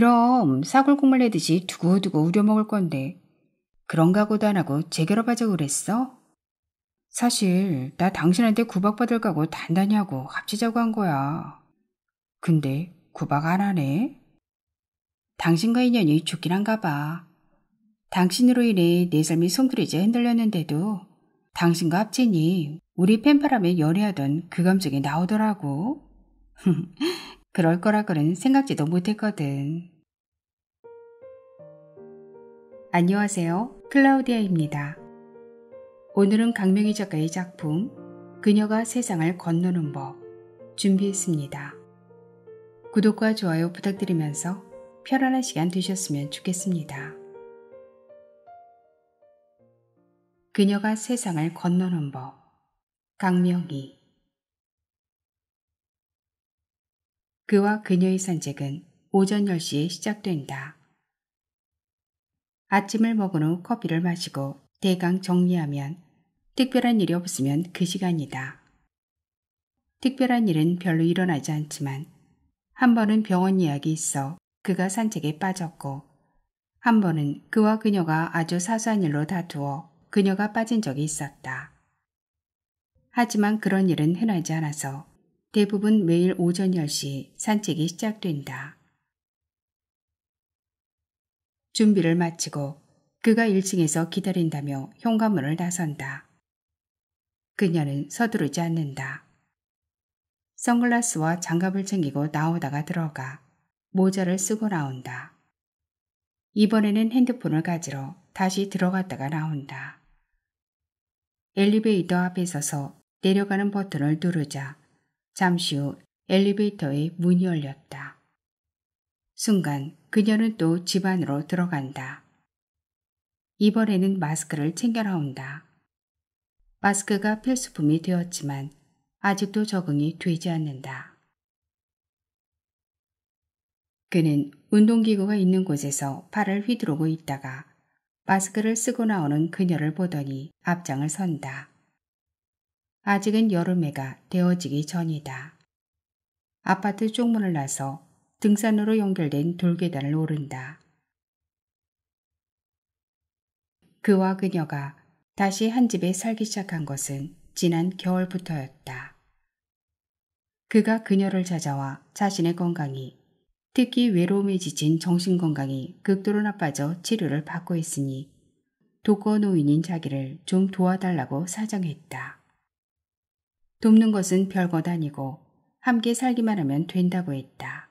그럼 사골 국물 내듯이 두고두고 우려먹을 건데 그런가 보도 안 하고 재결합하자고 그랬어? 사실 나 당신한테 구박받을 까고 단단히 하고 합치자고 한 거야. 근데 구박 안 하네? 당신과 인연이 좋긴 한가 봐. 당신으로 인해 내 삶이 송두리째 흔들렸는데도 당신과 합치니 우리 팬파람에 연애하던 그 감정이 나오더라고. 그럴 거라 그는 생각지도 못했거든. 안녕하세요. 클라우디아입니다. 오늘은 강명희 작가의 작품 그녀가 세상을 건너는 법 준비했습니다. 구독과 좋아요 부탁드리면서 편안한 시간 되셨으면 좋겠습니다. 그녀가 세상을 건너는 법 강명희 그와 그녀의 산책은 오전 10시에 시작된다. 아침을 먹은 후 커피를 마시고 대강 정리하면 특별한 일이 없으면 그 시간이다. 특별한 일은 별로 일어나지 않지만 한 번은 병원 이야기 있어 그가 산책에 빠졌고 한 번은 그와 그녀가 아주 사소한 일로 다투어 그녀가 빠진 적이 있었다. 하지만 그런 일은 흔하지 않아서 대부분 매일 오전 10시 산책이 시작된다. 준비를 마치고 그가 1층에서 기다린다며 현관문을 나선다. 그녀는 서두르지 않는다. 선글라스와 장갑을 챙기고 나오다가 들어가 모자를 쓰고 나온다. 이번에는 핸드폰을 가지러 다시 들어갔다가 나온다. 엘리베이터 앞에 서서 내려가는 버튼을 누르자 잠시 후 엘리베이터의 문이 열렸다. 순간 그녀는 또 집 안으로 들어간다. 이번에는 마스크를 챙겨 나온다. 마스크가 필수품이 되었지만 아직도 적응이 되지 않는다. 그는 운동기구가 있는 곳에서 팔을 휘두르고 있다가 마스크를 쓰고 나오는 그녀를 보더니 앞장을 선다. 아직은 여름해가 되어지기 전이다. 아파트 쪽문을 나서 등산으로 연결된 돌계단을 오른다. 그와 그녀가 다시 한 집에 살기 시작한 것은 지난 겨울부터였다. 그가 그녀를 찾아와 자신의 건강이 특히 외로움에 지친 정신건강이 극도로 나빠져 치료를 받고 있으니 독거노인인 자기를 좀 도와달라고 사정했다. 돕는 것은 별것 아니고 함께 살기만 하면 된다고 했다.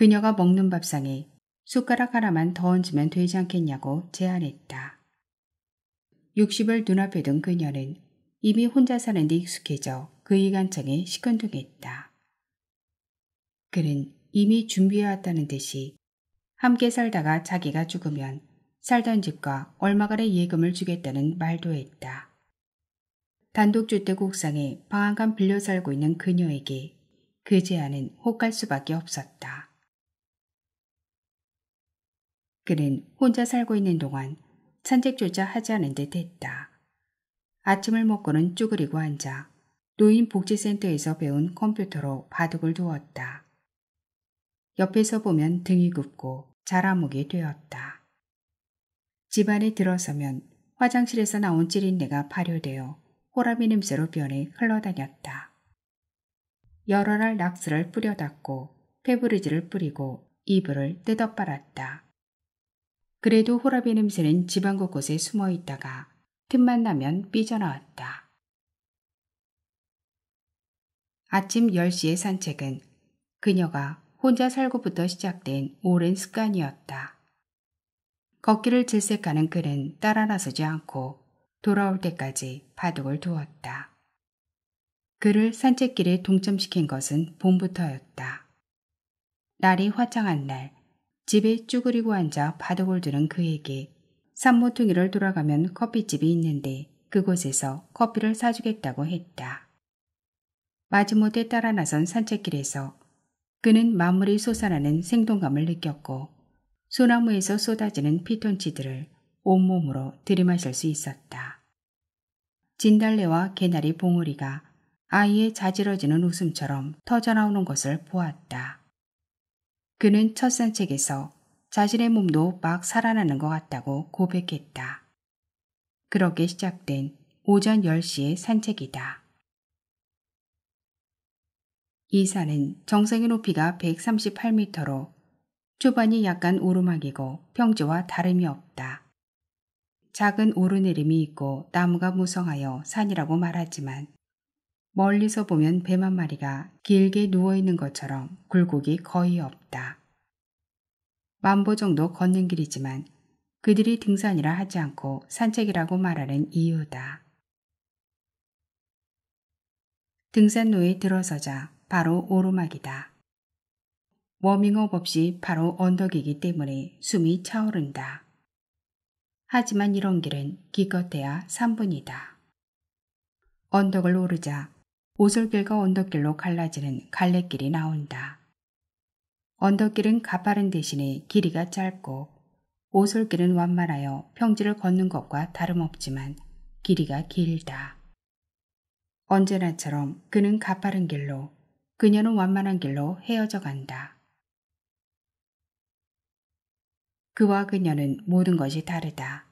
그녀가 먹는 밥상에 숟가락 하나만 더 얹으면 되지 않겠냐고 제안했다. 60을 눈앞에 둔 그녀는 이미 혼자 사는 데 익숙해져 그의간청에 시큰둥했다. 그는 이미 준비해왔다는 듯이 함께 살다가 자기가 죽으면 살던 집과 얼마간의 예금을 주겠다는 말도 했다. 단독주택 옥상에 방한간 빌려 살고 있는 그녀에게 그 제안은 혹할 수밖에 없었다. 그는 혼자 살고 있는 동안 산책조차 하지 않은 듯 했다. 아침을 먹고는 쭈그리고 앉아 노인복지센터에서 배운 컴퓨터로 바둑을 두었다. 옆에서 보면 등이 굽고 자라목이 되었다. 집안에 들어서면 화장실에서 나온 찌린내가 발효되어 호라비 냄새로 변해 흘러다녔다. 열어랄 낙스를 뿌려닦고 페브리지를 뿌리고 이불을 뜯어빨았다. 그래도 호라비 냄새는 집안 곳곳에 숨어 있다가 틈만 나면 삐져나왔다. 아침 10시의 산책은 그녀가 혼자 살고부터 시작된 오랜 습관이었다. 걷기를 질색하는 그는 따라 나서지 않고 돌아올 때까지 바둑을 두었다. 그를 산책길에 동점시킨 것은 봄부터였다. 날이 화창한 날 집에 쭈그리고 앉아 바둑을 두는 그에게 산모퉁이를 돌아가면 커피집이 있는데 그곳에서 커피를 사주겠다고 했다. 마지못해 따라 나선 산책길에서 그는 마무리 솟아나는 생동감을 느꼈고 소나무에서 쏟아지는 피톤치드를 온몸으로 들이마실 수 있었다. 진달래와 개나리 봉우리가 아이의 자지러지는 웃음처럼 터져나오는 것을 보았다. 그는 첫 산책에서 자신의 몸도 막 살아나는 것 같다고 고백했다. 그렇게 시작된 오전 10시의 산책이다. 이 산은 정상의 높이가 138m로 초반이 약간 오르막이고 평지와 다름이 없다. 작은 오르내림이 있고 나무가 무성하여 산이라고 말하지만 멀리서 보면 배만 마리가 길게 누워있는 것처럼 굴곡이 거의 없다. 만보 정도 걷는 길이지만 그들이 등산이라 하지 않고 산책이라고 말하는 이유다. 등산로에 들어서자 바로 오르막이다. 워밍업 없이 바로 언덕이기 때문에 숨이 차오른다. 하지만 이런 길은 기껏해야 3분이다. 언덕을 오르자 오솔길과 언덕길로 갈라지는 갈래길이 나온다. 언덕길은 가파른 대신에 길이가 짧고 오솔길은 완만하여 평지를 걷는 것과 다름없지만 길이가 길다. 언제나처럼 그는 가파른 길로 그녀는 완만한 길로 헤어져 간다. 그와 그녀는 모든 것이 다르다.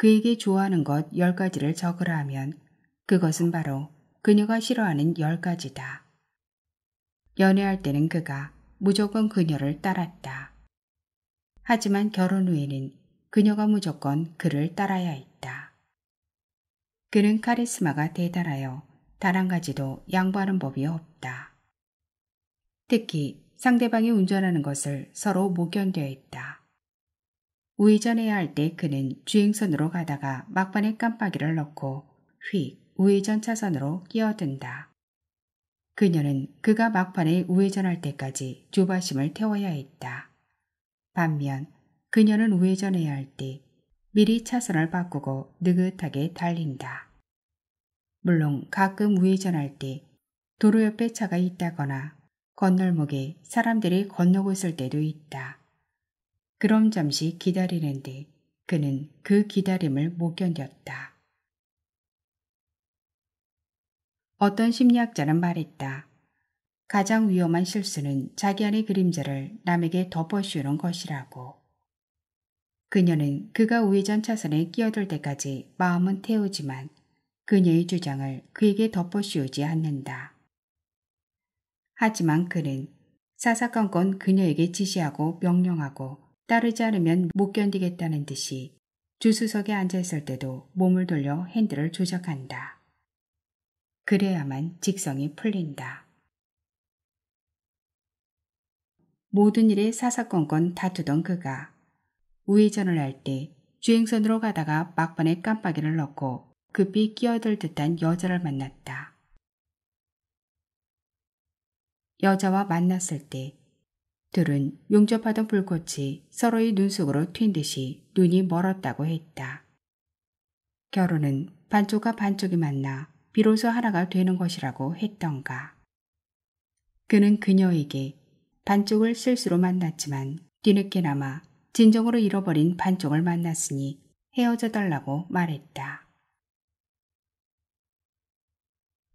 그에게 좋아하는 것 10가지를 적으라 하면 그것은 바로 그녀가 싫어하는 열 가지다. 연애할 때는 그가 무조건 그녀를 따랐다. 하지만 결혼 후에는 그녀가 무조건 그를 따라야 했다. 그는 카리스마가 대단하여 단 한 가지도 양보하는 법이 없다. 특히 상대방이 운전하는 것을 서로 못 견뎌했다. 우회전해야 할 때 그는 주행선으로 가다가 막판에 깜빡이를 넣고 휙 우회전 차선으로 끼어든다. 그녀는 그가 막판에 우회전할 때까지 조바심을 태워야 했다. 반면 그녀는 우회전해야 할 때 미리 차선을 바꾸고 느긋하게 달린다. 물론 가끔 우회전할 때 도로 옆에 차가 있다거나 건널목에 사람들이 건너고 있을 때도 있다. 그럼 잠시 기다리는데 그는 그 기다림을 못 견뎠다. 어떤 심리학자는 말했다. 가장 위험한 실수는 자기 안의 그림자를 남에게 덮어씌우는 것이라고. 그녀는 그가 우회전 차선에 끼어들 때까지 마음은 태우지만 그녀의 주장을 그에게 덮어씌우지 않는다. 하지만 그는 사사건건 그녀에게 지시하고 명령하고 따르지 않으면 못 견디겠다는 듯이 주수석에 앉아있을 때도 몸을 돌려 핸들을 조작한다. 그래야만 직성이 풀린다. 모든 일에 사사건건 다투던 그가 우회전을 할 때 주행선으로 가다가 막판에 깜빡이를 넣고 급히 끼어들 듯한 여자를 만났다. 여자와 만났을 때 둘은 용접하던 불꽃이 서로의 눈속으로 튄 듯이 눈이 멀었다고 했다. 결혼은 반쪽과 반쪽이 만나 비로소 하나가 되는 것이라고 했던가. 그는 그녀에게 반쪽을 실수로 만났지만 뒤늦게나마 진정으로 잃어버린 반쪽을 만났으니 헤어져 달라고 말했다.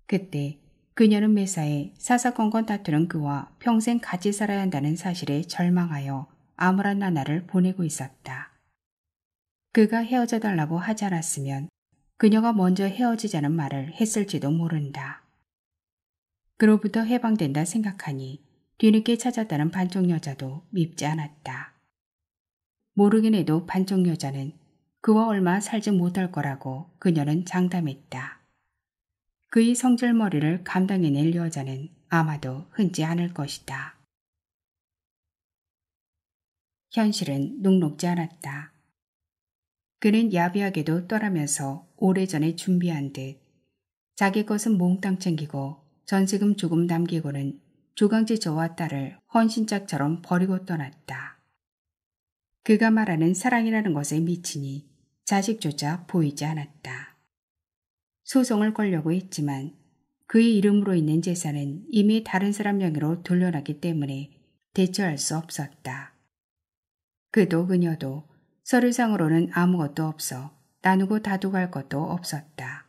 그때 그녀는 매사에 사사건건 다투는 그와 평생 같이 살아야 한다는 사실에 절망하여 암울한 나날을 보내고 있었다. 그가 헤어져 달라고 하지 않았으면 그녀가 먼저 헤어지자는 말을 했을지도 모른다. 그로부터 해방된다 생각하니 뒤늦게 찾았다는 반쪽 여자도 밉지 않았다. 모르긴 해도 반쪽 여자는 그와 얼마 살지 못할 거라고 그녀는 장담했다. 그의 성질머리를 감당해낼 여자는 아마도 흔치 않을 것이다. 현실은 녹록지 않았다. 그는 야비하게도 떠나면서 오래전에 준비한 듯 자기 것은 몽땅 챙기고 전세금 조금 남기고는 조강제 저와 딸을 헌신짝처럼 버리고 떠났다. 그가 말하는 사랑이라는 것에 미치니 자식조차 보이지 않았다. 소송을 걸려고 했지만 그의 이름으로 있는 재산은 이미 다른 사람 명의로 돌려놨기 때문에 대처할 수 없었다. 그도 그녀도 서류상으로는 아무것도 없어 나누고 다독할 것도 없었다.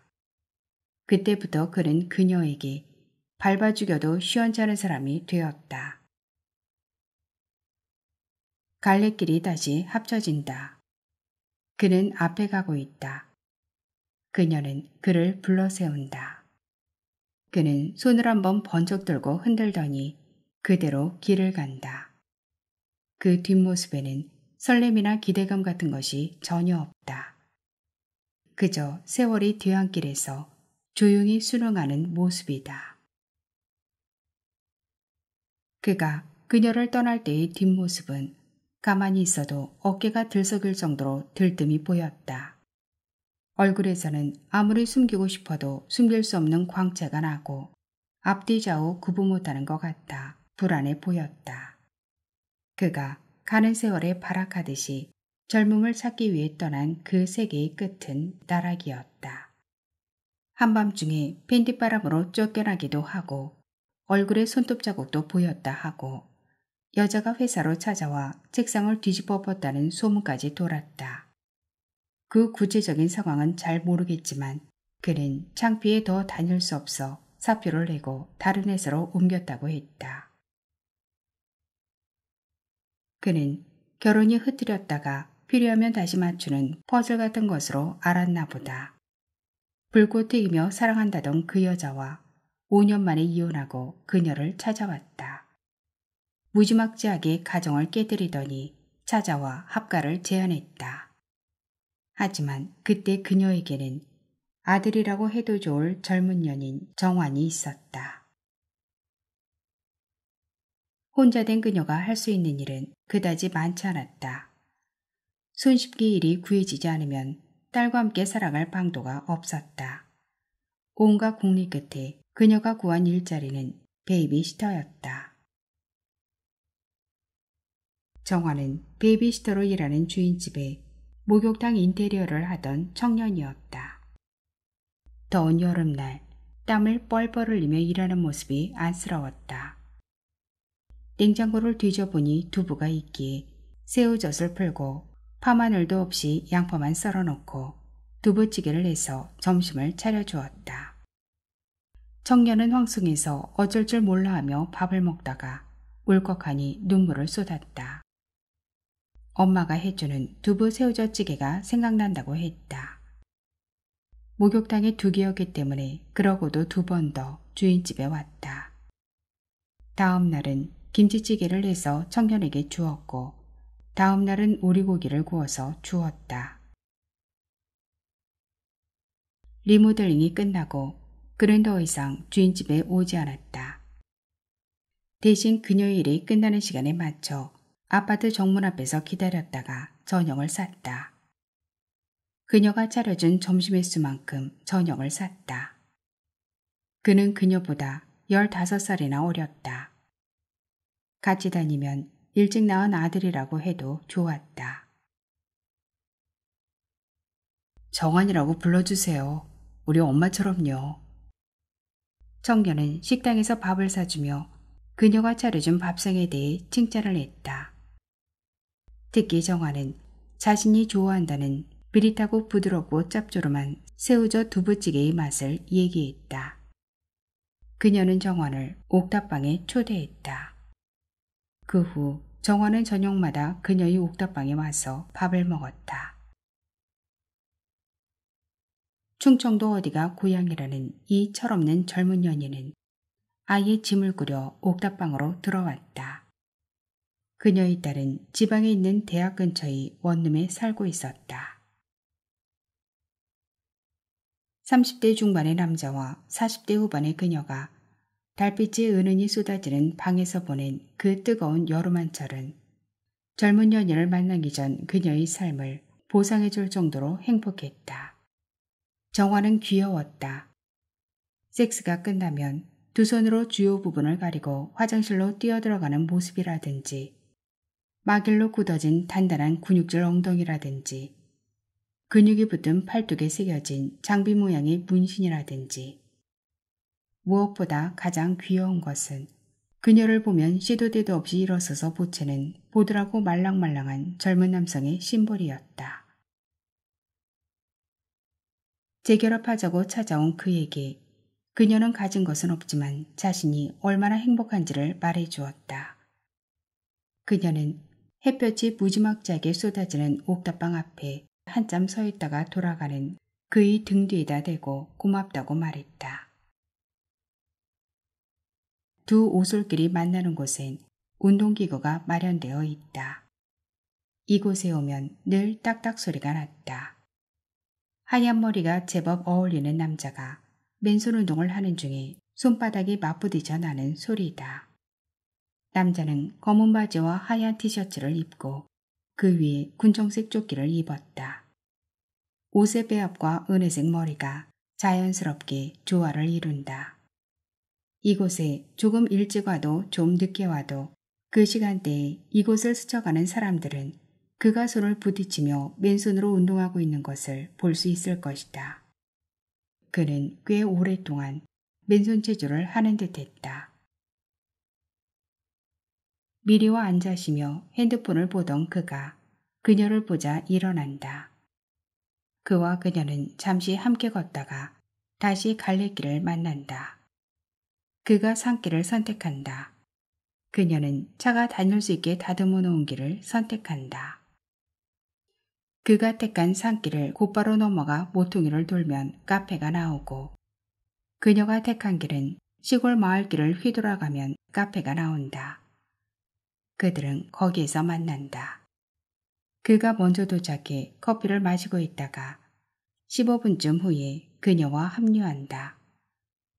그때부터 그는 그녀에게 밟아 죽여도 시원찮은 사람이 되었다. 갈래끼리 다시 합쳐진다. 그는 앞에 가고 있다. 그녀는 그를 불러세운다. 그는 손을 한번 번쩍 들고 흔들더니 그대로 길을 간다. 그 뒷모습에는 설렘이나 기대감 같은 것이 전혀 없다. 그저 세월이 뒤안길에서 조용히 순응하는 모습이다. 그가 그녀를 떠날 때의 뒷모습은 가만히 있어도 어깨가 들썩일 정도로 들뜸이 보였다. 얼굴에서는 아무리 숨기고 싶어도 숨길 수 없는 광채가 나고 앞뒤 좌우 구분 못하는 것 같다. 불안해 보였다. 그가 가는 세월에 발악하듯이 젊음을 찾기 위해 떠난 그 세계의 끝은 나락이었다. 한밤중에 팬딧바람으로 쫓겨나기도 하고 얼굴에 손톱 자국도 보였다 하고 여자가 회사로 찾아와 책상을 뒤집어 엎다는 소문까지 돌았다. 그 구체적인 상황은 잘 모르겠지만 그는 창피해 더 다닐 수 없어 사표를 내고 다른 회사로 옮겼다고 했다. 그는 결혼이 흐트렸다가 필요하면 다시 맞추는 퍼즐 같은 것으로 알았나 보다. 불꽃이이며 사랑한다던 그 여자와 5년 만에 이혼하고 그녀를 찾아왔다. 무지막지하게 가정을 깨뜨리더니 찾아와 합가를 제안했다. 하지만 그때 그녀에게는 아들이라고 해도 좋을 젊은 연인 정환이 있었다. 혼자 된 그녀가 할 수 있는 일은 그다지 많지 않았다. 손쉽게 일이 구해지지 않으면 딸과 함께 살아갈 방도가 없었다. 온갖 국리 끝에 그녀가 구한 일자리는 베이비시터였다. 정화는 베이비시터로 일하는 주인집에 목욕탕 인테리어를 하던 청년이었다. 더운 여름날 땀을 뻘뻘 흘리며 일하는 모습이 안쓰러웠다. 냉장고를 뒤져보니 두부가 있기에 새우젓을 풀고 파마늘도 없이 양파만 썰어 놓고 두부찌개를 해서 점심을 차려주었다. 청년은 황승에서 어쩔 줄 몰라 하며 밥을 먹다가 울컥하니 눈물을 쏟았다. 엄마가 해주는 두부 새우젓찌개가 생각난다고 했다. 목욕탕에두 개였기 때문에 그러고도 두 번 더 주인집에 왔다. 다음 날은 김치찌개를 해서 청년에게 주었고 다음 날은 오리고기를 구워서 주었다. 리모델링이 끝나고 그는 더 이상 주인집에 오지 않았다. 대신 그녀의 일이 끝나는 시간에 맞춰 아파트 정문 앞에서 기다렸다가 저녁을 샀다 그녀가 차려준 점심의 수만큼 저녁을 샀다 그는 그녀보다 15살이나 어렸다. 같이 다니면 일찍 낳은 아들이라고 해도 좋았다. 정원이라고 불러주세요. 우리 엄마처럼요. 청년은 식당에서 밥을 사주며 그녀가 차려준 밥상에 대해 칭찬을 했다. 특히 정환은 자신이 좋아한다는 비릿하고 부드럽고 짭조름한 새우젓 두부찌개의 맛을 얘기했다. 그녀는 정환을 옥탑방에 초대했다. 그후 정화는 저녁마다 그녀의 옥탑방에 와서 밥을 먹었다. 충청도 어디가 고향이라는 이 철없는 젊은 연인은 아예 짐을 꾸려 옥탑방으로 들어왔다. 그녀의 딸은 지방에 있는 대학 근처의 원룸에 살고 있었다. 30대 중반의 남자와 40대 후반의 그녀가 달빛이 은은히 쏟아지는 방에서 보낸 그 뜨거운 여름한철은 젊은 연인을 만나기 전 그녀의 삶을 보상해줄 정도로 행복했다. 정화는 귀여웠다. 섹스가 끝나면 두 손으로 주요 부분을 가리고 화장실로 뛰어들어가는 모습이라든지 마길로 굳어진 단단한 근육질 엉덩이라든지 근육이 붙은 팔뚝에 새겨진 장비 모양의 문신이라든지 무엇보다 가장 귀여운 것은 그녀를 보면 시도 때도 없이 일어서서 보채는 보드라고 말랑말랑한 젊은 남성의 심벌이었다 재결합하자고 찾아온 그에게 그녀는 가진 것은 없지만 자신이 얼마나 행복한지를 말해 주었다. 그녀는 햇볕이 무지막지하게 쏟아지는 옥탑방 앞에 한참 서 있다가 돌아가는 그의 등 뒤에다 대고 고맙다고 말했다. 두 오솔길이 만나는 곳엔 운동기구가 마련되어 있다. 이곳에 오면 늘 딱딱 소리가 났다. 하얀 머리가 제법 어울리는 남자가 맨손 운동을 하는 중에 손바닥이 맞부딪혀 나는 소리다. 남자는 검은 바지와 하얀 티셔츠를 입고 그 위에 군청색 조끼를 입었다. 옷의 배합과 은혜색 머리가 자연스럽게 조화를 이룬다. 이곳에 조금 일찍 와도 좀 늦게 와도 그 시간대에 이곳을 스쳐가는 사람들은 그가 손을 부딪히며 맨손으로 운동하고 있는 것을 볼 수 있을 것이다. 그는 꽤 오랫동안 맨손 체조를 하는 듯 했다. 미리와 앉아시며 핸드폰을 보던 그가 그녀를 보자 일어난다. 그와 그녀는 잠시 함께 걷다가 다시 갈래길을 만난다. 그가 산길을 선택한다. 그녀는 차가 다닐 수 있게 다듬어 놓은 길을 선택한다. 그가 택한 산길을 곧바로 넘어가 모퉁이를 돌면 카페가 나오고 그녀가 택한 길은 시골 마을 길을 휘돌아가면 카페가 나온다. 그들은 거기에서 만난다. 그가 먼저 도착해 커피를 마시고 있다가 15분쯤 후에 그녀와 합류한다.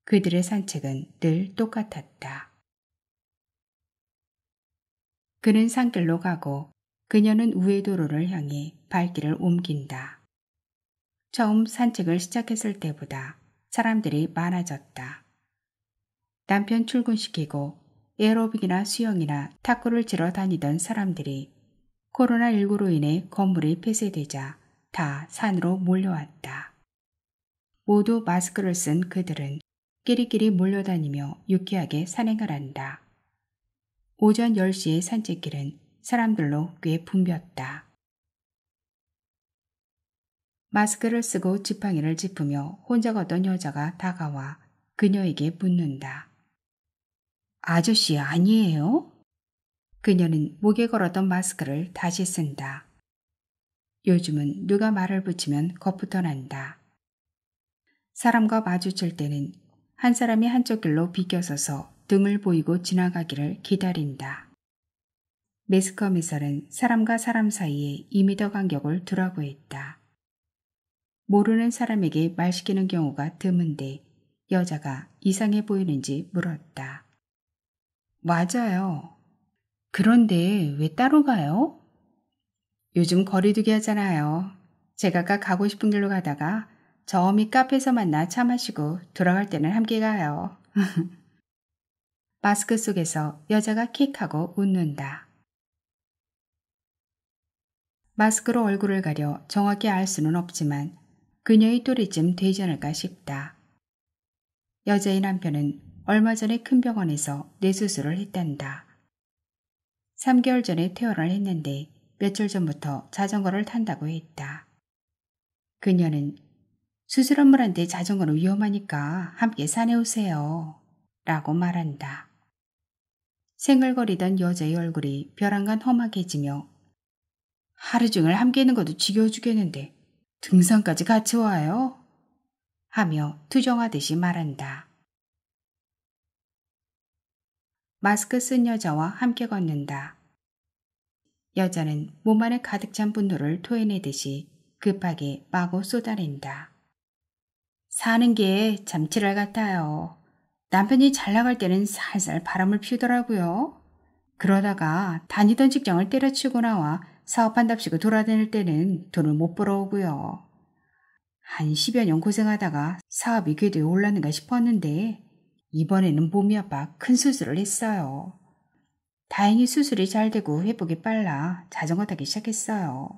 그들의 산책은 늘 똑같았다. 그는 산길로 가고 그녀는 우회 도로를 향해 발길을 옮긴다. 처음 산책을 시작했을 때보다 사람들이 많아졌다. 남편 출근시키고 에어로빅이나 수영이나 탁구를 치러 다니던 사람들이 코로나19로 인해 건물이 폐쇄되자 다 산으로 몰려왔다. 모두 마스크를 쓴 그들은 끼리끼리 몰려다니며 유쾌하게 산행을 한다. 오전 10시의 산책길은 사람들로 꽤 붐볐다. 마스크를 쓰고 지팡이를 짚으며 혼자 걷던 여자가 다가와 그녀에게 묻는다. 아저씨 아니에요? 그녀는 목에 걸었던 마스크를 다시 쓴다. 요즘은 누가 말을 붙이면 겁부터 난다. 사람과 마주칠 때는 한 사람이 한쪽 길로 비껴서서 등을 보이고 지나가기를 기다린다. 매스컴에서는 사람과 사람 사이에 2미터 간격을 두라고 했다. 모르는 사람에게 말 시키는 경우가 드문데 여자가 이상해 보이는지 물었다. 맞아요. 그런데 왜 따로 가요? 요즘 거리두기 하잖아요. 제가 아까 가고 싶은 길로 가다가 저음이 카페에서 만나 차 마시고 돌아갈 때는 함께 가요. 마스크 속에서 여자가 킥하고 웃는다. 마스크로 얼굴을 가려 정확히 알 수는 없지만 그녀의 또래쯤 되지 않을까 싶다. 여자의 남편은 얼마 전에 큰 병원에서 뇌수술을 했단다. 3개월 전에 퇴원을 했는데 며칠 전부터 자전거를 탄다고 했다. 그녀는 수술업무란데 자전거는 위험하니까 함께 산에 오세요. 라고 말한다. 생얼거리던 여자의 얼굴이 벼랑간 험하게지며 하루 종일 함께 있는 것도 지겨워 죽겠는데 등산까지 같이 와요? 하며 투정하듯이 말한다. 마스크 쓴 여자와 함께 걷는다. 여자는 몸 안에 가득 찬 분노를 토해내듯이 급하게 마구 쏟아낸다. 사는 게 잠치랄 같아요. 남편이 잘 나갈 때는 살살 바람을 피우더라고요. 그러다가 다니던 직장을 때려치고 나와 사업한답시고 돌아다닐 때는 돈을 못 벌어오고요. 한 10여 년 고생하다가 사업이 궤도에 그 올랐는가 싶었는데 이번에는 몸이 아파 큰 수술을 했어요. 다행히 수술이 잘 되고 회복이 빨라 자전거 타기 시작했어요.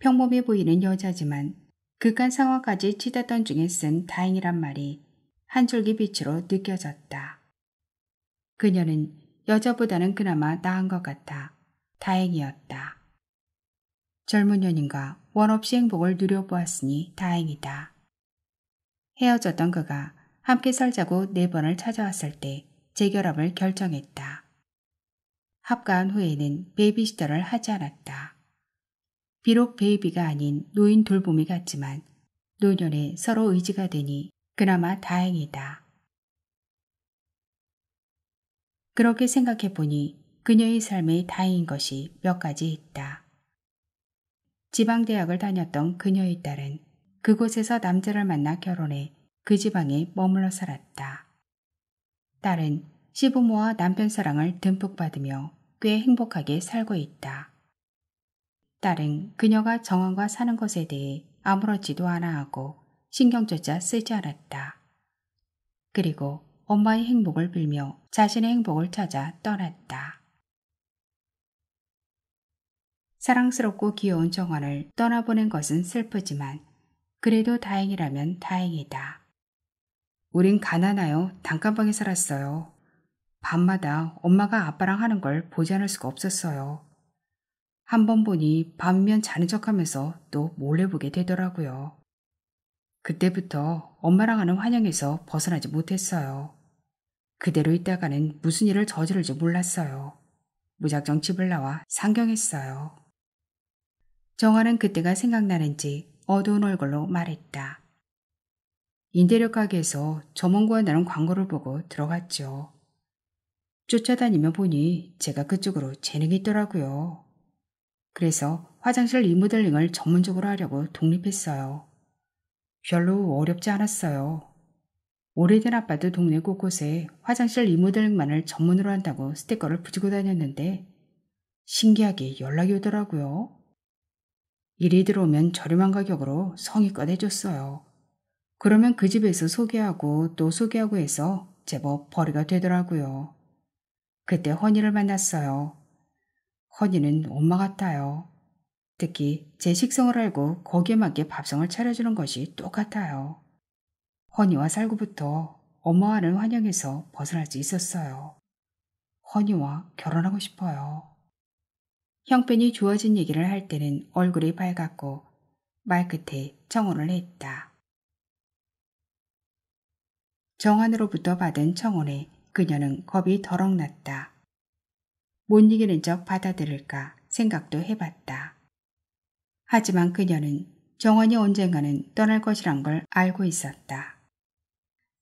평범해 보이는 여자지만 극한 상황까지 치닫던 중에 쓴 다행이란 말이 한 줄기 빛으로 느껴졌다. 그녀는 여자보다는 그나마 나은 것 같아 다행이었다. 젊은 연인과 원 없이 행복을 누려보았으니 다행이다. 헤어졌던 그가 함께 살자고 네 번을 찾아왔을 때 재결합을 결정했다. 합가한 후에는 베이비시터를 하지 않았다. 비록 베이비가 아닌 노인 돌봄이 같지만 노년에 서로 의지가 되니 그나마 다행이다. 그렇게 생각해 보니 그녀의 삶의 다행인 것이 몇 가지 있다. 지방대학을 다녔던 그녀의 딸은 그곳에서 남자를 만나 결혼해 그 지방에 머물러 살았다. 딸은 시부모와 남편 사랑을 듬뿍 받으며 꽤 행복하게 살고 있다. 딸은 그녀가 정원과 사는 것에 대해 아무렇지도 않아 하고 신경조차 쓰지 않았다. 그리고 엄마의 행복을 빌며 자신의 행복을 찾아 떠났다. 사랑스럽고 귀여운 정원을 떠나보낸 것은 슬프지만 그래도 다행이라면 다행이다. 우린 가난하여 단칸방에 살았어요. 밤마다 엄마가 아빠랑 하는 걸 보지 않을 수가 없었어요. 한번 보니 반면 자는 척하면서 또 몰래 보게 되더라고요. 그때부터 엄마랑 하는 환영에서 벗어나지 못했어요. 그대로 있다가는 무슨 일을 저지를지 몰랐어요. 무작정 집을 나와 상경했어요. 정화는 그때가 생각나는지 어두운 얼굴로 말했다. 인대력 가게에서 점원 구한다는 광고를 보고 들어갔죠. 쫓아다니며 보니 제가 그쪽으로 재능이 있더라고요. 그래서 화장실 리모델링을 전문적으로 하려고 독립했어요. 별로 어렵지 않았어요. 오래된 아파트 동네 곳곳에 화장실 리모델링만을 전문으로 한다고 스티커를 붙이고 다녔는데 신기하게 연락이 오더라고요. 일이 들어오면 저렴한 가격으로 성의껏 해줬어요. 그러면 그 집에서 소개하고 또 소개하고 해서 제법 벌이가 되더라고요. 그때 허니를 만났어요. 허니는 엄마 같아요. 특히 제 식성을 알고 거기에 맞게 밥상을 차려주는 것이 똑같아요. 허니와 살고부터 엄마와는 환영해서 벗어날 수 있었어요. 허니와 결혼하고 싶어요. 형편이 주어진 얘기를 할 때는 얼굴이 밝았고 말끝에 청혼을 했다. 정한으로부터 받은 청혼에 그녀는 겁이 더럭 났다. 못 이기는 척 받아들일까 생각도 해봤다. 하지만 그녀는 정원이 언젠가는 떠날 것이란 걸 알고 있었다.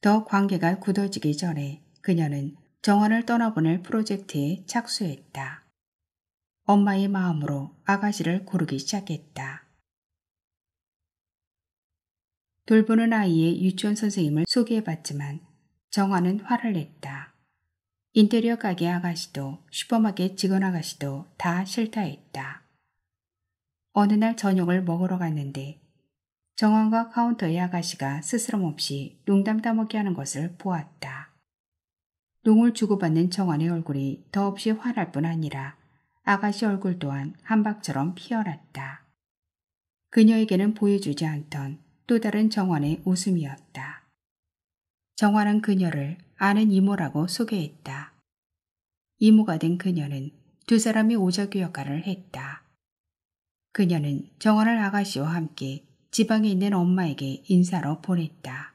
더 관계가 굳어지기 전에 그녀는 정원을 떠나보낼 프로젝트에 착수했다. 엄마의 마음으로 아가씨를 고르기 시작했다. 돌보는 아이의 유치원 선생님을 소개해봤지만 정화는 화를 냈다. 인테리어 가게 아가씨도 슈퍼마켓 직원 아가씨도 다 싫다 했다. 어느 날 저녁을 먹으러 갔는데 정원과 카운터의 아가씨가 스스럼없이 농담 따먹게 하는 것을 보았다. 농을 주고받는 정원의 얼굴이 더없이 화날 뿐 아니라 아가씨 얼굴 또한 한박처럼 피어났다. 그녀에게는 보여주지 않던 또 다른 정원의 웃음이었다. 정원은 그녀를 아는 이모라고 소개했다. 이모가 된 그녀는 두 사람이 오자기 역할을 했다. 그녀는 정원을 아가씨와 함께 지방에 있는 엄마에게 인사로 보냈다.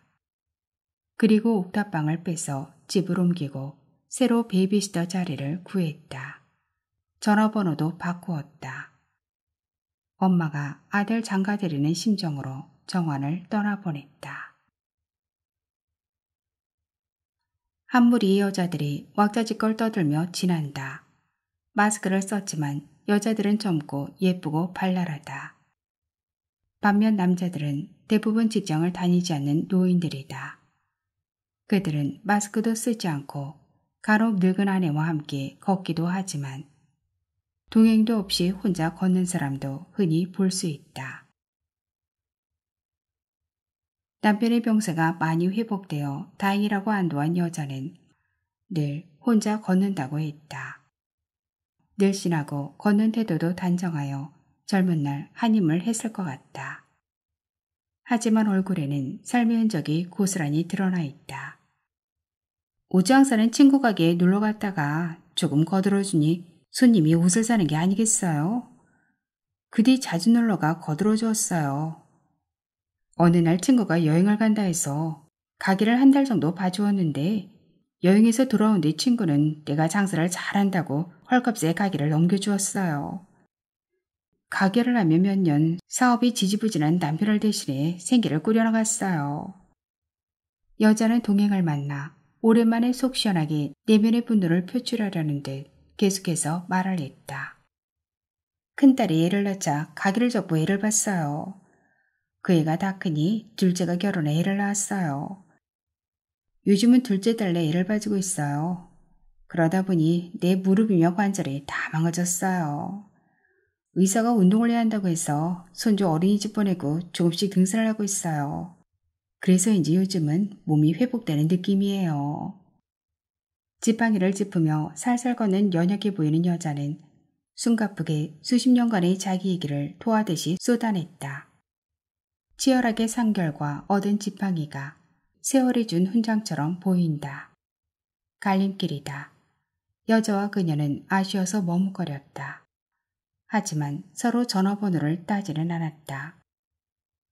그리고 옥탑방을 빼서 집을 옮기고 새로 베이비시터 자리를 구했다. 전화번호도 바꾸었다. 엄마가 아들 장가들이는 심정으로 정원을 떠나보냈다. 한무리 여자들이 왁자지껄 떠들며 지난다. 마스크를 썼지만 여자들은 젊고 예쁘고 발랄하다. 반면 남자들은 대부분 직장을 다니지 않는 노인들이다. 그들은 마스크도 쓰지 않고 간혹 늙은 아내와 함께 걷기도 하지만 동행도 없이 혼자 걷는 사람도 흔히 볼 수 있다. 남편의 병세가 많이 회복되어 다행이라고 안도한 여자는 늘 혼자 걷는다고 했다. 늘씬하고 걷는 태도도 단정하여 젊은 날 한임을 했을 것 같다. 하지만 얼굴에는 삶의 흔적이 고스란히 드러나 있다. 오지항사는 친구 가게에 놀러 갔다가 조금 거들어주니 손님이 옷을 사는 게 아니겠어요? 그 뒤 자주 놀러가 거들어주었어요. 어느 날 친구가 여행을 간다 해서 가기를 한 달 정도 봐주었는데 여행에서 돌아온 내 네 친구는 내가 장사를 잘한다고 헐값에 가게를 넘겨주었어요. 가게를 하며 몇 년 사업이 지지부진한 남편을 대신해 생계를 꾸려나갔어요. 여자는 동행을 만나 오랜만에 속 시원하게 내면의 분노를 표출하려는 듯 계속해서 말을 했다. 큰딸이 애를 낳자 가게를 접고 애를 봤어요. 그 애가 다 크니 둘째가 결혼해 애를 낳았어요. 요즘은 둘째 딸내 애를 봐주고 있어요. 그러다 보니 내 무릎이며 관절이 다 망가졌어요. 의사가 운동을 해야 한다고 해서 손주 어린이집 보내고 조금씩 등산을 하고 있어요. 그래서인지 요즘은 몸이 회복되는 느낌이에요. 지팡이를 짚으며 살살 걷는 연약해 보이는 여자는 숨가쁘게 수십 년간의 자기 얘기를 토하듯이 쏟아냈다. 치열하게 산결과 얻은 지팡이가 세월이 준 훈장처럼 보인다. 갈림길이다. 여자와 그녀는 아쉬워서 머뭇거렸다. 하지만 서로 전화번호를 따지는 않았다.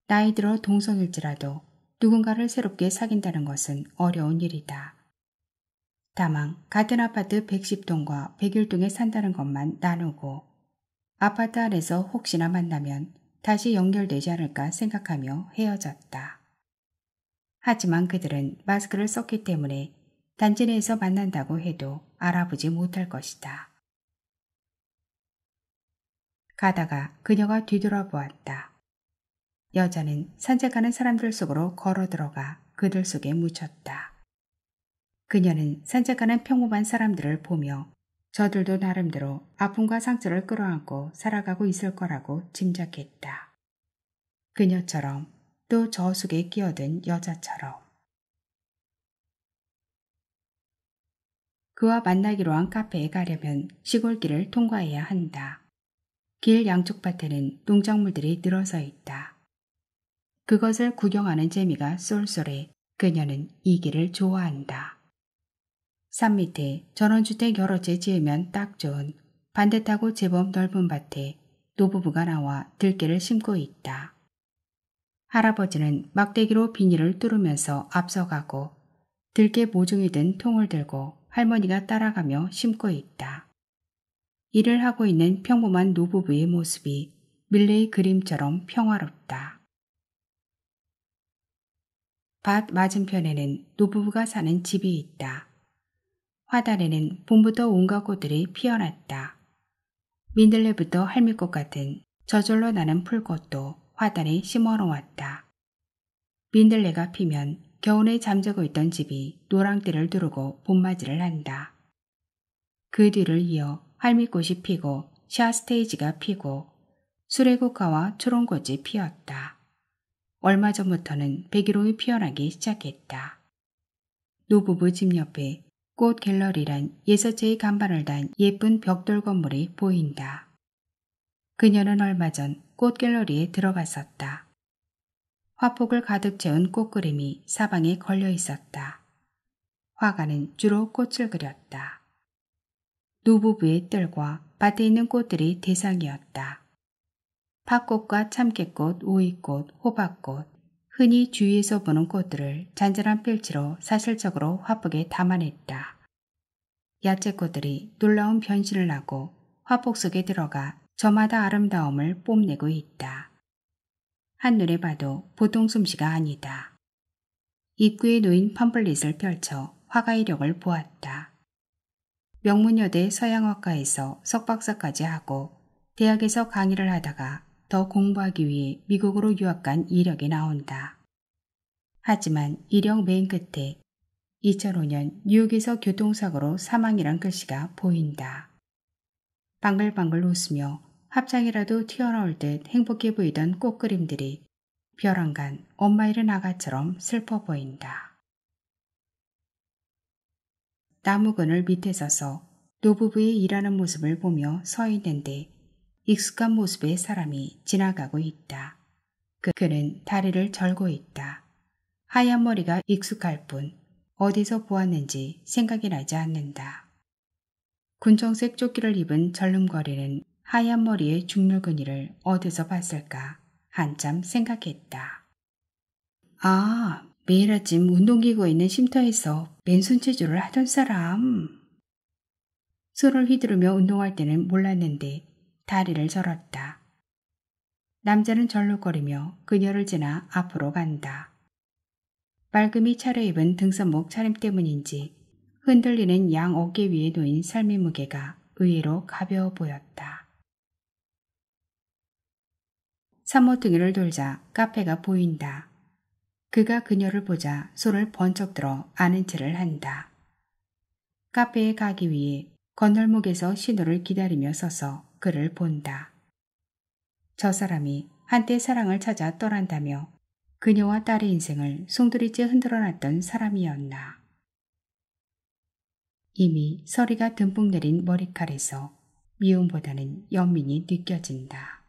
나이 들어 동성일지라도 누군가를 새롭게 사귄다는 것은 어려운 일이다. 다만 같은 아파트 110동과 101동에 산다는 것만 나누고 아파트 안에서 혹시나 만나면 다시 연결되지 않을까 생각하며 헤어졌다. 하지만 그들은 마스크를 썼기 때문에 단지 내에서 만난다고 해도 알아보지 못할 것이다. 가다가 그녀가 뒤돌아보았다. 여자는 산책하는 사람들 속으로 걸어 들어가 그들 속에 묻혔다. 그녀는 산책하는 평범한 사람들을 보며 저들도 나름대로 아픔과 상처를 끌어안고 살아가고 있을 거라고 짐작했다. 그녀처럼 또 저 속에 끼어든 여자처럼. 그와 만나기로 한 카페에 가려면 시골길을 통과해야 한다. 길 양쪽 밭에는 농작물들이 늘어서 있다. 그것을 구경하는 재미가 쏠쏠해 그녀는 이 길을 좋아한다. 산 밑에 전원주택 여러 채 지으면 딱 좋은 반듯하고 제법 넓은 밭에 노부부가 나와 들깨를 심고 있다. 할아버지는 막대기로 비닐을 뚫으면서 앞서가고 들깨 모종이 든 통을 들고 할머니가 따라가며 심고 있다. 일을 하고 있는 평범한 노부부의 모습이 밀레의 그림처럼 평화롭다. 밭 맞은편에는 노부부가 사는 집이 있다. 화단에는 봄부터 온갖 꽃들이 피어났다. 민들레부터 할미꽃 같은 저절로 나는 풀꽃도 화단에 심어놓았다. 민들레가 피면 겨울에 잠자고 있던 집이 노랑띠를 두르고 봄맞이를 한다. 그 뒤를 이어 할미꽃이 피고 샤스테이지가 피고 수레국화와 초롱꽃이 피었다. 얼마 전부터는 백일홍이 피어나기 시작했다. 노부부 집 옆에 꽃 갤러리란 예서체의 간판을 단 예쁜 벽돌 건물이 보인다. 그녀는 얼마 전 꽃 갤러리에 들어갔었다. 화폭을 가득 채운 꽃 그림이 사방에 걸려 있었다. 화가는 주로 꽃을 그렸다. 노부부의 뜰과 밭에 있는 꽃들이 대상이었다. 팥꽃과 참깨꽃, 오이꽃, 호박꽃, 흔히 주위에서 보는 꽃들을 잔잔한 필치로 사실적으로 화폭에 담아냈다. 야채꽃들이 놀라운 변신을 하고 화폭 속에 들어가 저마다 아름다움을 뽐내고 있다. 한눈에 봐도 보통 솜씨가 아니다. 입구에 놓인 팜플릿을 펼쳐 화가 이력을 보았다. 명문여대 서양학과에서 석박사까지 하고 대학에서 강의를 하다가 더 공부하기 위해 미국으로 유학간 이력이 나온다. 하지만 이력 맨 끝에 2005년 뉴욕에서 교통사고로 사망이란 글씨가 보인다. 방글방글 웃으며 합장이라도 튀어나올 듯 행복해 보이던 꽃그림들이 벼랑간 엄마 잃은 아가처럼 슬퍼 보인다. 나무 그늘 밑에 서서 노부부의 일하는 모습을 보며 서 있는데 익숙한 모습의 사람이 지나가고 있다. 그, 그는 다리를 절고 있다. 하얀 머리가 익숙할 뿐 어디서 보았는지 생각이 나지 않는다. 군청색 조끼를 입은 절름거리는 하얀 머리의 중률근이를 어디서 봤을까 한참 생각했다. 아, 매일 아침 운동기구에 있는 쉼터에서 맨손 체조를 하던 사람. 손을 휘두르며 운동할 때는 몰랐는데 다리를 절었다. 남자는 절룩거리며 그녀를 지나 앞으로 간다. 빨금이 차려입은 등산목 차림 때문인지 흔들리는 양 어깨 위에 놓인 삶의 무게가 의외로 가벼워 보였다. 산모퉁이를 돌자 카페가 보인다. 그가 그녀를 보자 손을 번쩍 들어 아는 체를 한다. 카페에 가기 위해 건널목에서 신호를 기다리며 서서 그를 본다. 저 사람이 한때 사랑을 찾아 떠난다며 그녀와 딸의 인생을 송두리째 흔들어 놨던 사람이었나. 이미 서리가 듬뿍 내린 머리칼에서 미움보다는 연민이 느껴진다.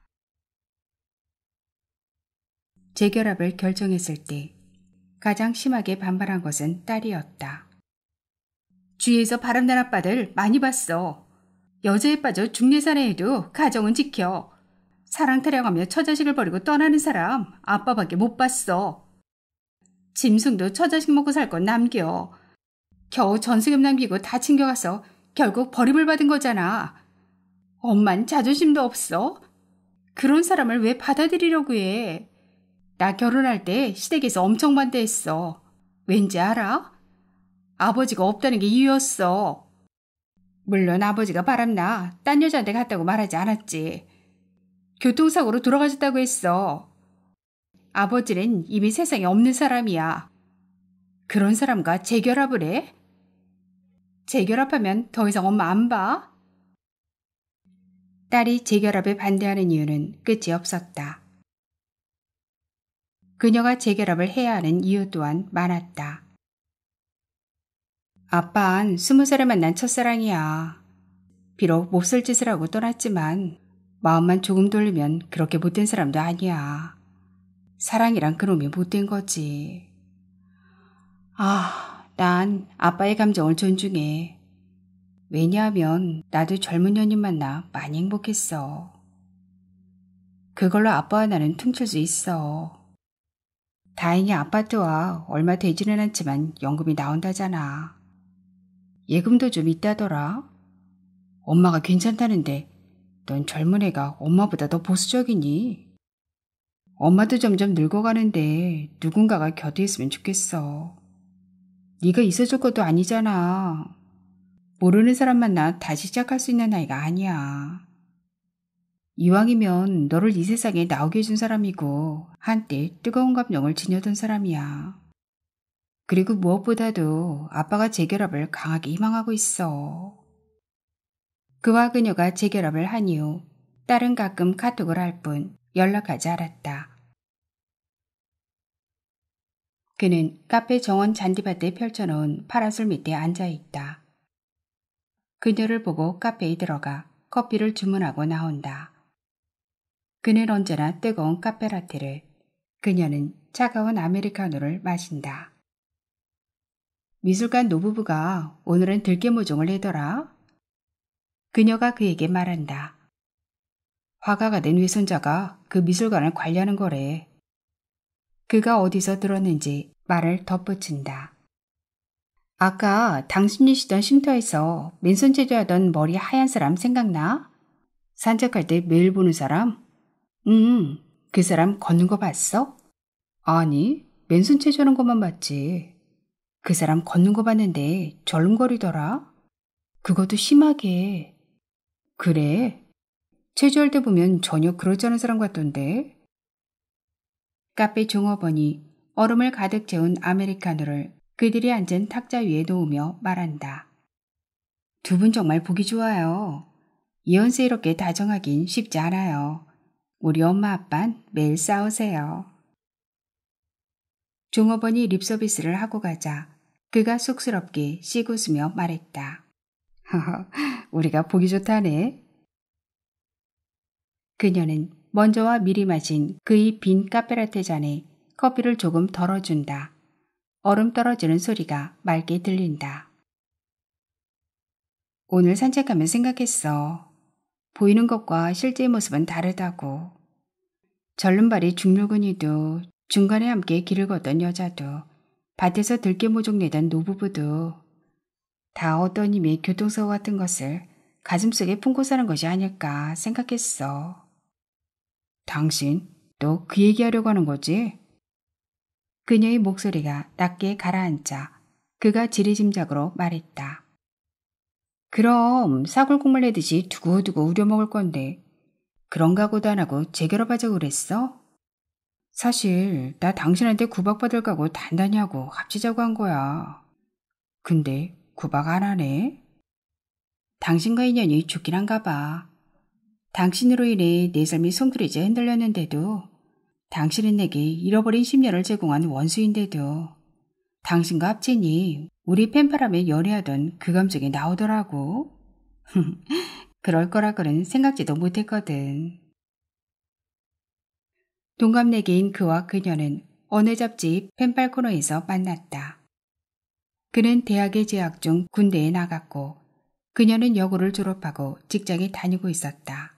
재결합을 결정했을 때 가장 심하게 반발한 것은 딸이었다. 주위에서 바람난 아빠들 많이 봤어. 여자에 빠져 중내 사내에도 가정은 지켜. 사랑 타령하며 처자식을 버리고 떠나는 사람 아빠밖에 못 봤어. 짐승도 처자식 먹고 살 건 남겨. 겨우 전세금 남기고 다 챙겨가서 결국 버림을 받은 거잖아. 엄만 자존심도 없어? 그런 사람을 왜 받아들이려고 해? 나 결혼할 때 시댁에서 엄청 반대했어. 왠지 알아? 아버지가 없다는 게 이유였어. 물론 아버지가 바람나 딴 여자한테 갔다고 말하지 않았지. 교통사고로 돌아가셨다고 했어. 아버지는 이미 세상에 없는 사람이야. 그런 사람과 재결합을 해? 재결합하면 더 이상 엄마 안 봐? 딸이 재결합에 반대하는 이유는 끝이 없었다. 그녀가 재결합을 해야 하는 이유 또한 많았다. 아빠한 스무 살에 만난 첫사랑이야. 비록 몹쓸 짓을 하고 떠났지만 마음만 조금 돌리면 그렇게 못된 사람도 아니야. 사랑이란 그놈이 못된 거지. 아, 난 아빠의 감정을 존중해. 왜냐하면 나도 젊은 연인 만나 많이 행복했어. 그걸로 아빠와 나는 퉁칠 수 있어. 다행히 아파트와 아, 얼마 되지는 않지만 연금이 나온다잖아. 예금도 좀 있다더라. 엄마가 괜찮다는데 넌 젊은 애가 엄마보다 더 보수적이니? 엄마도 점점 늙어가는데 누군가가 곁에 있으면 좋겠어. 네가 있어줄 것도 아니잖아. 모르는 사람 만나 다시 시작할 수 있는 나이가 아니야. 이왕이면 너를 이 세상에 나오게 해준 사람이고 한때 뜨거운 감정을 지녀던 사람이야. 그리고 무엇보다도 아빠가 재결합을 강하게 희망하고 있어. 그와 그녀가 재결합을 한 이후 딸은 가끔 카톡을 할 뿐 연락하지 않았다. 그는 카페 정원 잔디밭에 펼쳐놓은 파라솔 밑에 앉아있다. 그녀를 보고 카페에 들어가 커피를 주문하고 나온다. 그는 언제나 뜨거운 카페라테를, 그녀는 차가운 아메리카노를 마신다. 미술관 노부부가 오늘은 들깨 모종을 해더라. 그녀가 그에게 말한다. 화가가 된 훼손자가 그 미술관을 관리하는 거래. 그가 어디서 들었는지 말을 덧붙인다. 아까 당신이 시던 쉼터에서 맨손 제조하던 머리 하얀 사람 생각나? 산책할 때 매일 보는 사람? 응, 음, 그 사람 걷는 거 봤어? 아니, 맨손 체조하는 것만 봤지. 그 사람 걷는 거 봤는데 절름거리더라. 그것도 심하게. 그래. 체조할 때 보면 전혀 그렇지 않은 사람 같던데. 카페 종업원이 얼음을 가득 채운 아메리카노를 그들이 앉은 탁자 위에 놓으며 말한다. 두 분 정말 보기 좋아요. 이혼세 이렇게 다정하긴 쉽지 않아요. 우리 엄마 아빤 매일 싸우세요. 종업원이 립서비스를 하고 가자 그가 쑥스럽게 씩 웃으며 말했다. 허허, 우리가 보기 좋다네. 그녀는 먼저와 미리 마신 그의 빈 카페라테 잔에 커피를 조금 덜어준다. 얼음 떨어지는 소리가 맑게 들린다. 오늘 산책하면 생각했어. 보이는 것과 실제 모습은 다르다고. 절름발이 중늙근이도 중간에 함께 길을 걷던 여자도 밭에서 들깨모종 내던 노부부도 다 어떤 힘이 교통사고 같은 것을 가슴속에 품고 사는 것이 아닐까 생각했어. 당신 너 그 얘기하려고 하는 거지? 그녀의 목소리가 낮게 가라앉자 그가 지리짐작으로 말했다. 그럼 사골국물 내듯이 두고두고 우려먹을 건데 그런 가고도안 하고 재결합하자고 그랬어? 사실 나 당신한테 구박받을 각오 단단히 하고 합치자고 한 거야. 근데 구박 안 하네? 당신과 인연이 죽긴 한가 봐. 당신으로 인해 내 삶이 송두리째 흔들렸는데도 당신은 내게 잃어버린 10년을 제공한 원수인데도 당신과 합치니 우리 팬바람에 연애하던 그 감정이 나오더라고. 그럴 거라 그는 생각지도 못했거든. 동갑내기인 그와 그녀는 어느 잡지 펜팔 코너에서 만났다. 그는 대학에 재학 중 군대에 나갔고 그녀는 여고를 졸업하고 직장에 다니고 있었다.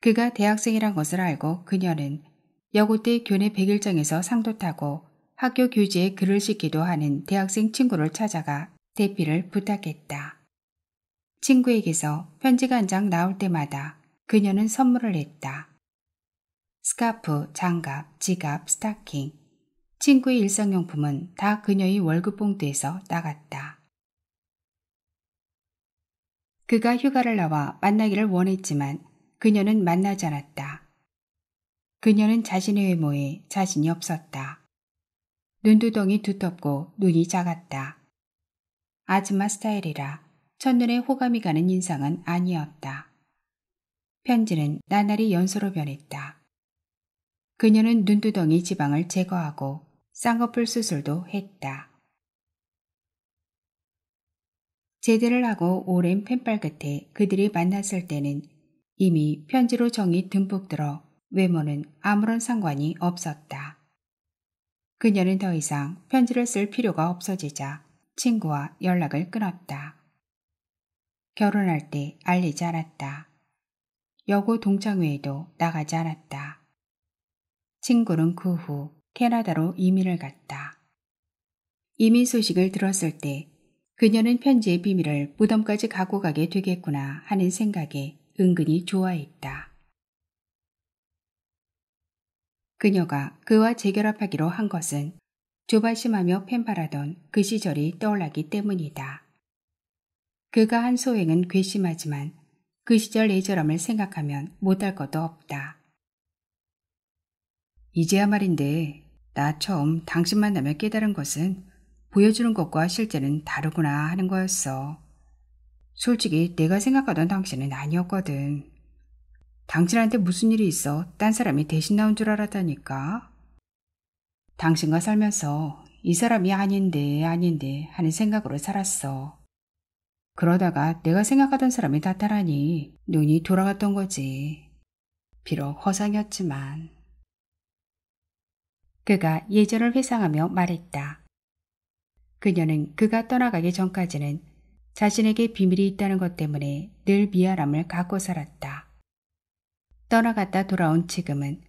그가 대학생이란 것을 알고 그녀는 여고 때 교내 백일장에서 상도 타고 학교 교재에 글을 씻기도 하는 대학생 친구를 찾아가 대피를 부탁했다. 친구에게서 편지가 한 장 나올 때마다 그녀는 선물을 했다. 스카프, 장갑, 지갑, 스타킹. 친구의 일상용품은 다 그녀의 월급 봉투에서 나갔다. 그가 휴가를 나와 만나기를 원했지만 그녀는 만나지 않았다. 그녀는 자신의 외모에 자신이 없었다. 눈두덩이 두텁고 눈이 작았다. 아줌마 스타일이라 첫눈에 호감이 가는 인상은 아니었다. 편지는 나날이 연소로 변했다. 그녀는 눈두덩이 지방을 제거하고 쌍꺼풀 수술도 했다. 제대를 하고 오랜 팬빨 끝에 그들이 만났을 때는 이미 편지로 정이 듬뿍 들어 외모는 아무런 상관이 없었다. 그녀는 더 이상 편지를 쓸 필요가 없어지자 친구와 연락을 끊었다. 결혼할 때 알리지 않았다. 여고 동창회에도 나가지 않았다. 친구는 그 후 캐나다로 이민을 갔다. 이민 소식을 들었을 때 그녀는 편지의 비밀을 무덤까지 갖고 가게 되겠구나 하는 생각에 은근히 좋아했다. 그녀가 그와 재결합하기로 한 것은 조바심하며 팬바라던 그 시절이 떠올랐기 때문이다. 그가 한 소행은 괘씸하지만 그 시절 애절함을 생각하면 못할 것도 없다. 이제야 말인데 나 처음 당신 만나며 깨달은 것은 보여주는 것과 실제는 다르구나 하는 거였어. 솔직히 내가 생각하던 당신은 아니었거든. 당신한테 무슨 일이 있어 딴 사람이 대신 나온 줄 알았다니까. 당신과 살면서 이 사람이 아닌데 아닌데 하는 생각으로 살았어. 그러다가 내가 생각하던 사람이 나타나니 눈이 돌아갔던 거지. 비록 허상이었지만. 그가 예전을 회상하며 말했다. 그녀는 그가 떠나가기 전까지는 자신에게 비밀이 있다는 것 때문에 늘 미안함을 갖고 살았다. 떠나갔다 돌아온 지금은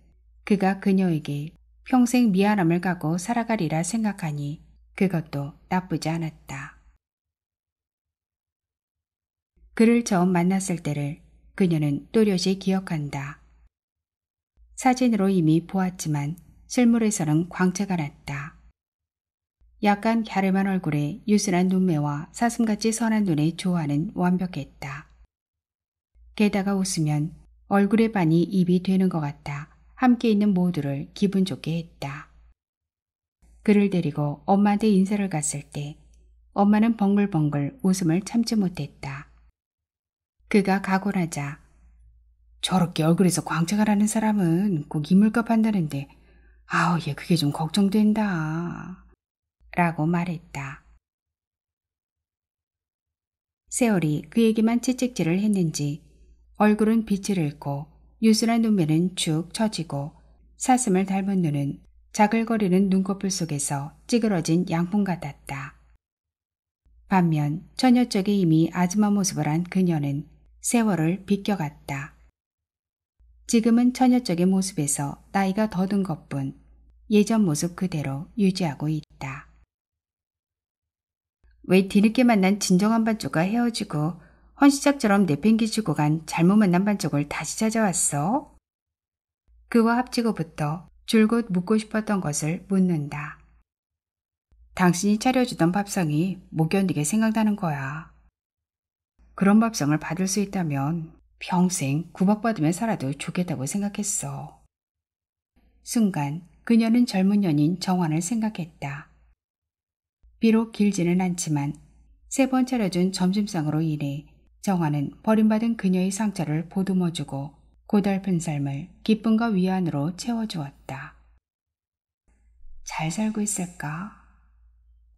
그가 그녀에게 평생 미안함을 갖고 살아가리라 생각하니 그것도 나쁘지 않았다. 그를 처음 만났을 때를 그녀는 또렷이 기억한다. 사진으로 이미 보았지만 실물에서는 광채가 났다. 약간 갸름한 얼굴에 유순한 눈매와 사슴같이 선한 눈의 조화는 완벽했다. 게다가 웃으면 얼굴에 반이 입이 되는 것 같다. 함께 있는 모두를 기분 좋게 했다. 그를 데리고 엄마한테 인사를 갔을 때 엄마는 벙글벙글 웃음을 참지 못했다. 그가 각오하자 저렇게 얼굴에서 광채가 나는 사람은 꼭 이물값 한다는데 아우, 얘 그게 좀 걱정된다. 라고 말했다. 세월이 그에게만 채찍질을 했는지 얼굴은 빛을 잃고 유순한 눈매는 축 처지고 사슴을 닮은 눈은 자글거리는 눈꺼풀 속에서 찌그러진 양풍 같았다. 반면 처녀적인 이미 아줌마 모습을 한 그녀는 세월을 비껴갔다. 지금은 처녀적의 모습에서 나이가 더든 것뿐 예전 모습 그대로 유지하고 있다. 왜 뒤늦게 만난 진정한 반쪽과 헤어지고 헌시작처럼 내팽개치고 간 잘못 만난 반쪽을 다시 찾아왔어? 그와 합치고부터 줄곧 묻고 싶었던 것을 묻는다. 당신이 차려주던 밥상이 못 견디게 생각나는 거야. 그런 밥상을 받을 수 있다면 평생 구박받으며 살아도 좋겠다고 생각했어. 순간 그녀는 젊은 연인 정환을 생각했다. 비록 길지는 않지만 세 번 차려준 점심상으로 인해 정환은 버림받은 그녀의 상처를 보듬어주고 고달픈 삶을 기쁨과 위안으로 채워주었다. 잘 살고 있을까?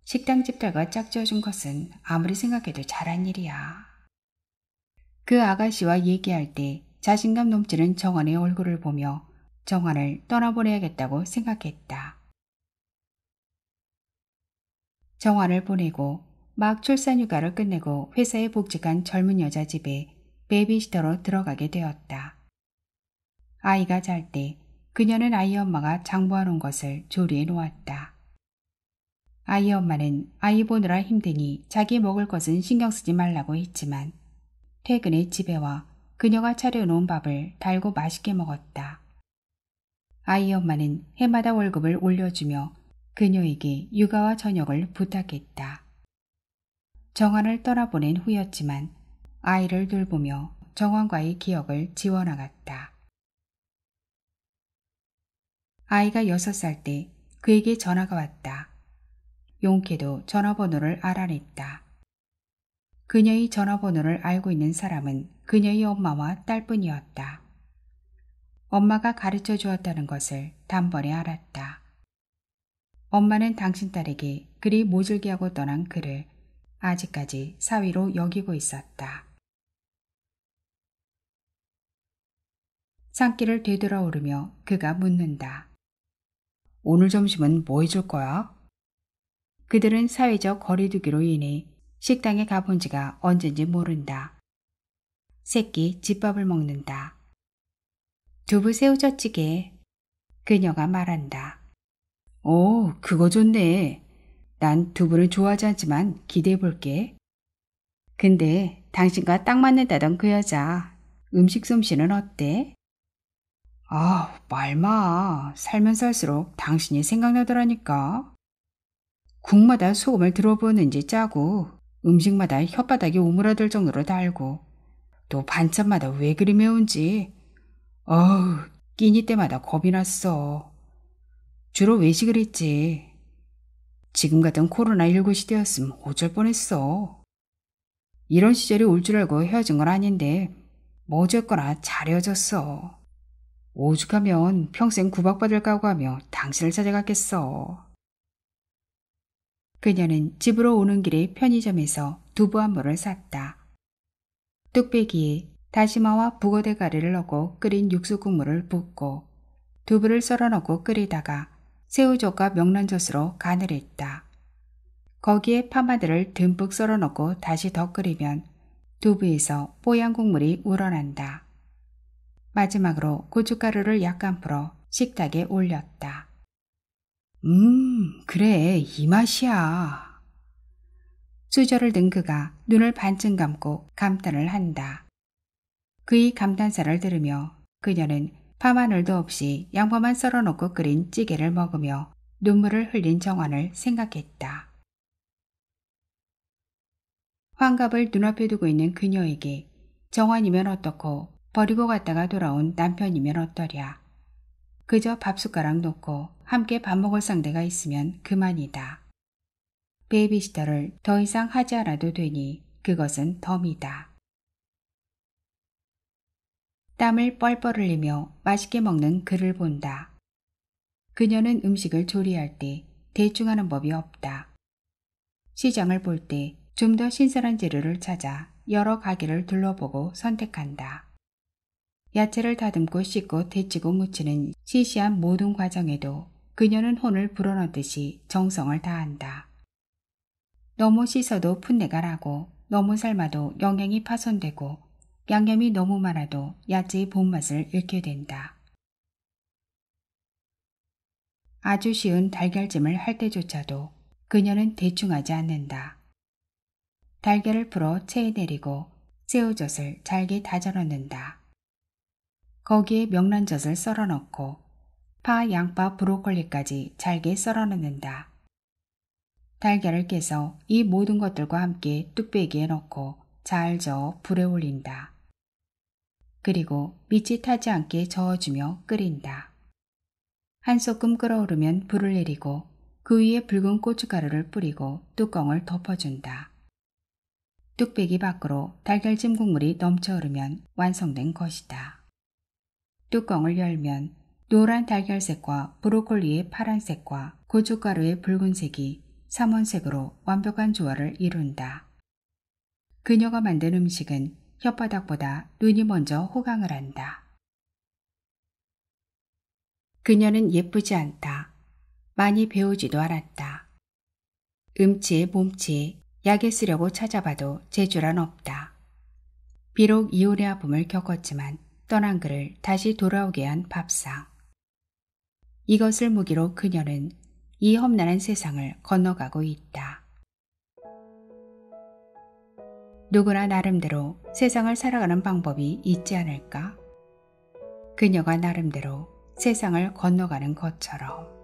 식당 집다가 짝지어준 것은 아무리 생각해도 잘한 일이야. 그 아가씨와 얘기할 때 자신감 넘치는 정원의 얼굴을 보며 정화를 떠나보내야겠다고 생각했다. 정화를 보내고 막 출산 휴가를 끝내고 회사에 복직한 젊은 여자 집에 베이비시터로 들어가게 되었다. 아이가 잘 때 그녀는 아이 엄마가 장보아놓은 것을 조리해 놓았다. 아이 엄마는 아이 보느라 힘드니 자기 먹을 것은 신경 쓰지 말라고 했지만 퇴근에 집에 와 그녀가 차려놓은 밥을 달고 맛있게 먹었다. 아이 엄마는 해마다 월급을 올려주며 그녀에게 육아와 저녁을 부탁했다. 정환을 떠나보낸 후였지만 아이를 돌보며 정환과의 기억을 지워나갔다. 아이가 여섯 살 때 그에게 전화가 왔다. 용케도 전화번호를 알아냈다. 그녀의 전화번호를 알고 있는 사람은 그녀의 엄마와 딸뿐이었다. 엄마가 가르쳐 주었다는 것을 단번에 알았다. 엄마는 당신 딸에게 그리 모질게하고 떠난 그를 아직까지 사위로 여기고 있었다. 산길을 되돌아오르며 그가 묻는다. 오늘 점심은 뭐 해줄 거야? 그들은 사회적 거리두기로 인해 식당에 가본 지가 언젠지 모른다. 새끼 집밥을 먹는다. 두부 새우젓찌개. 그녀가 말한다. 오, 그거 좋네. 난 두부를 좋아하지 않지만 기대해 볼게. 근데 당신과 딱 맞는다던 그 여자, 음식 솜씨는 어때? 아, 말 마. 살면 살수록 당신이 생각나더라니까. 국마다 소금을 들어보는지 짜고, 음식마다 혓바닥이 오므라들 정도로 달고, 또 반찬마다 왜 그리 매운지 어우, 끼니 때마다 겁이 났어. 주로 외식을 했지. 지금 같은 코로나19 시대였음 어쩔 뻔했어. 이런 시절이 올 줄 알고 헤어진 건 아닌데 뭐 어쨌거나 잘 헤어졌어. 오죽하면 평생 구박받을 각고하며 당신을 찾아갔겠어. 그녀는 집으로 오는 길에 편의점에서 두부 한 모를 샀다. 뚝배기에 다시마와 북어대가리를 넣고 끓인 육수 국물을 붓고 두부를 썰어 넣고 끓이다가 새우젓과 명란젓으로 간을 했다. 거기에 파마들을 듬뿍 썰어 넣고 다시 더 끓이면 두부에서 뽀얀 국물이 우러난다. 마지막으로 고춧가루를 약간 풀어 식탁에 올렸다. 음, 그래, 이 맛이야. 수저를 든 그가 눈을 반쯤 감고 감탄을 한다. 그의 감탄사를 들으며 그녀는 파마늘도 없이 양파만 썰어놓고 끓인 찌개를 먹으며 눈물을 흘린 정환을 생각했다. 환갑을 눈앞에 두고 있는 그녀에게 정환이면 어떻고 버리고 갔다가 돌아온 남편이면 어떠랴. 그저 밥숟가락 놓고 함께 밥 먹을 상대가 있으면 그만이다. 베이비시터를 더 이상 하지 않아도 되니 그것은 덤이다. 땀을 뻘뻘 흘리며 맛있게 먹는 그를 본다. 그녀는 음식을 조리할 때 대충 하는 법이 없다. 시장을 볼 때 좀 더 신선한 재료를 찾아 여러 가게를 둘러보고 선택한다. 야채를 다듬고 씻고 데치고 무치는 시시한 모든 과정에도 그녀는 혼을 불어넣듯이 정성을 다한다. 너무 씻어도 풋내가 나고 너무 삶아도 영양이 파손되고 양념이 너무 많아도 야채의 본맛을 잃게 된다. 아주 쉬운 달걀찜을 할 때조차도 그녀는 대충 하지 않는다. 달걀을 풀어 체에 내리고 새우젓을 잘게 다져 넣는다. 거기에 명란젓을 썰어 넣고 파, 양파, 브로콜리까지 잘게 썰어 넣는다. 달걀을 깨서 이 모든 것들과 함께 뚝배기에 넣고 잘 저어 불에 올린다. 그리고 밑이 타지 않게 저어주며 끓인다. 한 소끔 끓어오르면 불을 내리고 그 위에 붉은 고춧가루를 뿌리고 뚜껑을 덮어준다. 뚝배기 밖으로 달걀찜 국물이 넘쳐흐르면 완성된 것이다. 뚜껑을 열면 노란 달걀색과 브로콜리의 파란색과 고춧가루의 붉은색이 삼원색으로 완벽한 조화를 이룬다. 그녀가 만든 음식은 혓바닥보다 눈이 먼저 호강을 한다. 그녀는 예쁘지 않다. 많이 배우지도 않았다. 음치, 몸치, 약에 쓰려고 찾아봐도 재주란 없다. 비록 이혼의 아픔을 겪었지만 떠난 그를 다시 돌아오게 한 밥상. 이것을 무기로 그녀는 이 험난한 세상을 건너가고 있다. 누구나 나름대로 세상을 살아가는 방법이 있지 않을까? 그녀가 나름대로 세상을 건너가는 것처럼.